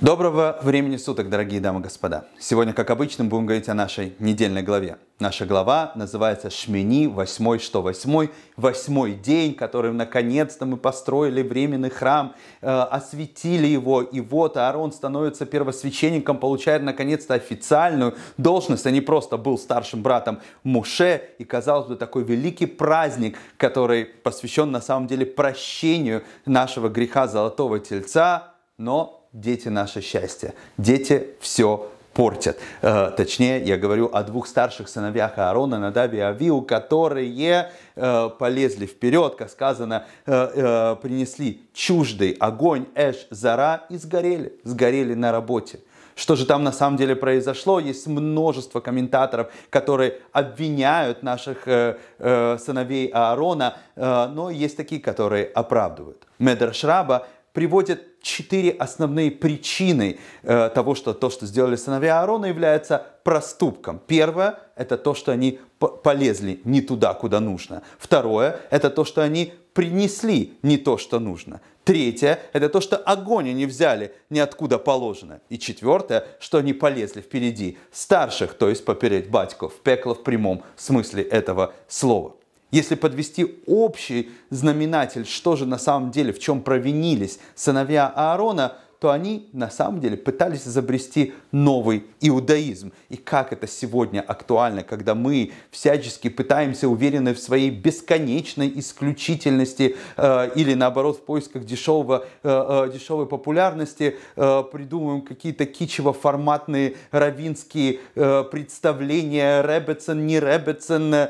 Доброго времени суток, дорогие дамы и господа. Сегодня, как обычно, будем говорить о нашей недельной главе. Наша глава называется «Шмини, восьмой, что восьмой?» Восьмой день, который наконец-то мы построили временный храм, э, осветили его, и вот Аарон становится первосвященником, получает наконец-то официальную должность, а не просто был старшим братом Муше, и, казалось бы, такой великий праздник, который посвящен на самом деле прощению нашего греха Золотого Тельца, но дети наше счастье. Дети все портят. Э, точнее, я говорю о двух старших сыновьях Аарона, Надаве и Авиу, которые э, полезли вперед, как сказано, э, э, принесли чуждый огонь, эш, зара и сгорели. Сгорели на работе. Что же там на самом деле произошло? Есть множество комментаторов, которые обвиняют наших э, э, сыновей Аарона, э, но есть такие, которые оправдывают. Медер Шраба приводит четыре основные причины э, того, что то, что сделали сыновья Аарона, является проступком. Первое – это то, что они полезли не туда, куда нужно. Второе – это то, что они принесли не то, что нужно. Третье – это то, что огонь они взяли ниоткуда положено. И четвертое, что они полезли впереди старших, то есть попереть батьков, пекло в прямом смысле этого слова. Если подвести общий знаменатель, что же на самом деле, в чем провинились сыновья Аарона – то они на самом деле пытались изобрести новый иудаизм. И как это сегодня актуально, когда мы всячески пытаемся уверены в своей бесконечной исключительности э, или наоборот в поисках дешевого, э, э дешевой популярности э, придумываем какие-то кичево-форматные равинские э, представления Рэббетсон, не Рэббетсон э,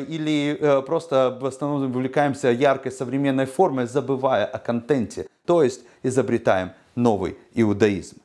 или э, просто в основном увлекаемся яркой современной формой, забывая о контенте. То есть изобретаем новый иудаизм.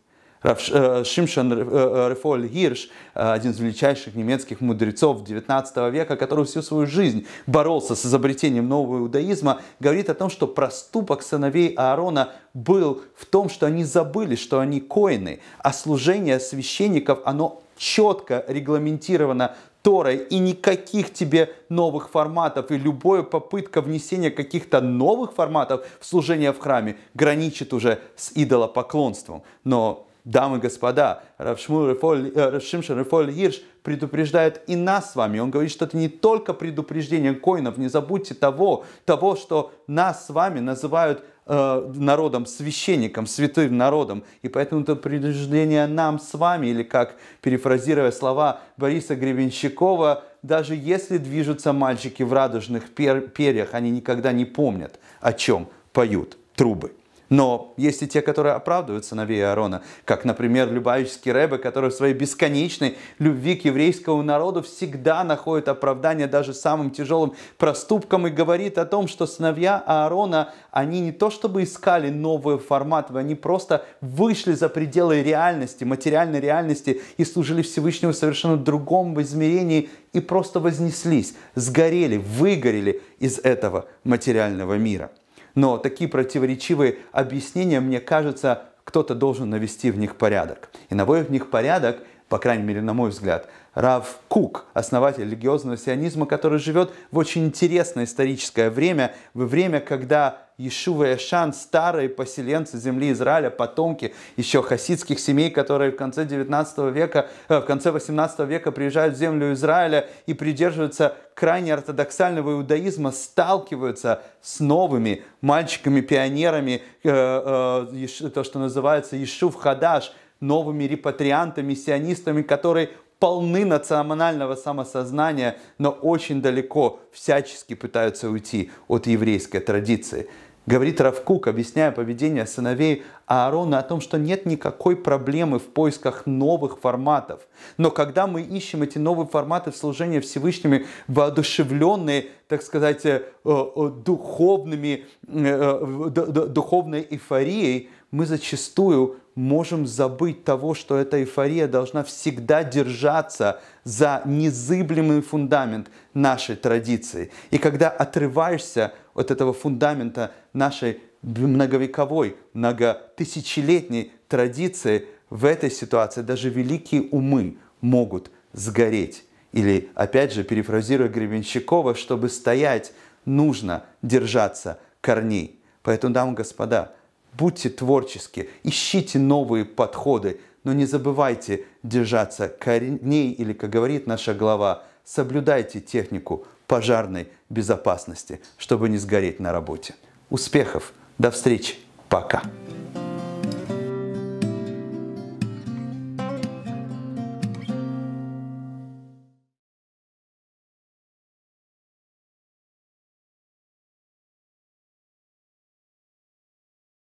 Э, Шимшан э, э, Рефоль Гирш, один из величайших немецких мудрецов XIX века, который всю свою жизнь боролся с изобретением нового иудаизма, говорит о том, что проступок сыновей Аарона был в том, что они забыли, что они коины, а служение священников, оно четко регламентировано Торой и никаких тебе новых форматов. И любая попытка внесения каких-то новых форматов в служение в храме граничит уже с идолопоклонством. Но Дамы и господа, Равшимшин Рефоль, э, Рефоль Ирш предупреждает и нас с вами. Он говорит, что это не только предупреждение коинов. Не забудьте того, того что нас с вами называют э, народом, священником, святым народом. И поэтому это предупреждение нам с вами, или как, перефразируя слова Бориса Гребенщикова, даже если движутся мальчики в радужных перьях, они никогда не помнят, о чем поют трубы. Но есть и те, которые оправдывают сыновей Аарона, как, например, Любавический Рэбе, который в своей бесконечной любви к еврейскому народу всегда находит оправдание даже самым тяжелым проступкам и говорит о том, что сыновья Аарона, они не то чтобы искали новые форматы, они просто вышли за пределы реальности, материальной реальности и служили Всевышнему в совершенно другом измерении и просто вознеслись, сгорели, выгорели из этого материального мира но такие противоречивые объяснения, мне кажется, кто-то должен навести в них порядок. И наводя в них порядок, по крайней мере, на мой взгляд, Рав Кук, основатель религиозного сионизма, который живет в очень интересное историческое время, во время, когда Ишува и Эшан, старые поселенцы земли Израиля, потомки еще хасидских семей, которые в конце 19 века, э, в конце 18 века приезжают в землю Израиля и придерживаются крайне ортодоксального иудаизма, сталкиваются с новыми мальчиками-пионерами, э, э, то, что называется Ишув Хадаш, новыми репатриантами, сионистами, которые полны национального самосознания, но очень далеко всячески пытаются уйти от еврейской традиции. Говорит Равкук, объясняя поведение сыновей Аарона о том, что нет никакой проблемы в поисках новых форматов. Но когда мы ищем эти новые форматы в служении Всевышними, воодушевленные, так сказать, э, э, духовными, э, духовной эйфорией, мы зачастую можем забыть того, что эта эйфория должна всегда держаться за незыблемый фундамент нашей традиции. И когда отрываешься от этого фундамента нашей многовековой, многотысячелетней традиции, в этой ситуации даже великие умы могут сгореть. Или, опять же, перефразируя Гребенщикова, чтобы стоять, нужно держаться корней. Поэтому, дамы и господа, будьте творчески, ищите новые подходы, но не забывайте держаться корней или, как говорит наша глава, соблюдайте технику пожарной безопасности, чтобы не сгореть на работе. Успехов! До встречи! Пока!